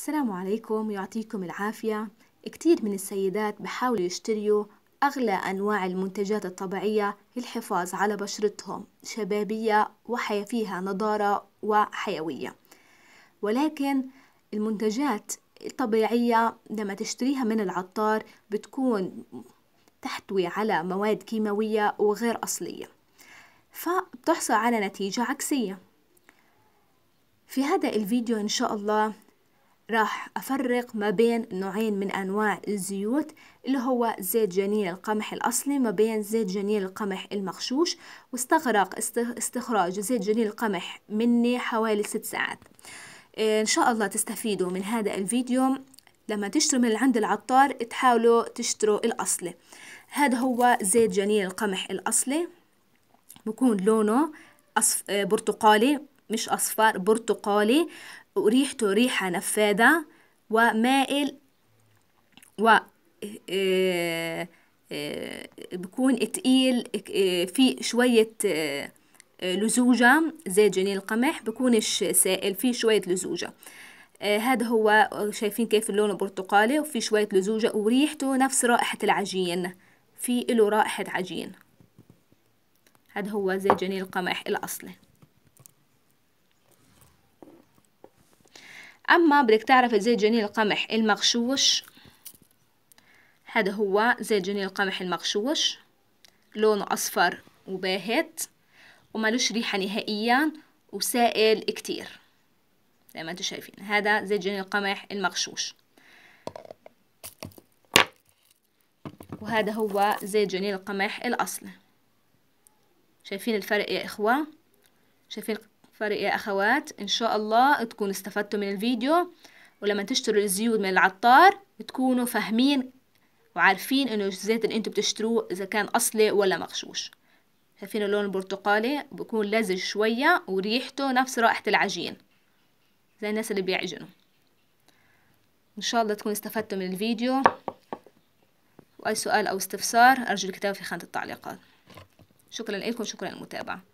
السلام عليكم يعطيكم العافية كتير من السيدات بحاولوا يشتريوا أغلى أنواع المنتجات الطبيعية للحفاظ على بشرتهم شبابية وحيا فيها نضارة وحيوية ولكن المنتجات الطبيعية لما تشتريها من العطار بتكون تحتوي على مواد كيماوية وغير أصلية فبتحصل على نتيجة عكسية في هذا الفيديو إن شاء الله راح أفرق ما بين نوعين من أنواع الزيوت اللي هو زيت جنين القمح الأصلي ما بين زيت جنين القمح المغشوش واستغرق استخراج زيت جنين القمح مني حوالي ست ساعات إيه، إن شاء الله تستفيدوا من هذا الفيديو لما تشتروا من عند العطار تحاولوا تشتروا الأصلي هذا هو زيت جنين القمح الأصلي بكون لونه أصف إيه، برتقالي مش أصفر برتقالي وريحته ريحة نفاذة ومائل و آه، آه، بكون تقيل آه، في شوية لزوجة زي جنين القمح بكونش سائل في شوية لزوجة هذا هو شايفين كيف اللون برتقالي وفي شوية لزوجة وريحته نفس رائحة العجين في له رائحة عجين هذا هو زي جنين القمح الأصلي أما بدك تعرف زيت جنين القمح المغشوش هذا هو زيت جنين القمح المغشوش لونه أصفر وباهت ومالوش ريحة نهائيا وسائل كتير زي ما انتم شايفين هذا زيت جنين القمح المغشوش وهذا هو زيت جنين القمح الأصلي شايفين الفرق يا إخوة شايفين فرق يا أخوات إن شاء الله تكونوا استفدتوا من الفيديو ولما تشتروا الزيوت من العطار تكونوا فاهمين وعارفين إنه الزيت اللي أنتوا بتشتروه إذا كان أصلي ولا مغشوش شايفين اللون البرتقالي بكون لزج شوية وريحته نفس رائحة العجين زي الناس اللي بيعجنوا إن شاء الله تكونوا استفدتوا من الفيديو وأي سؤال أو استفسار أرجو الكتابة في خانة التعليقات شكرا لكم شكرا للمتابعة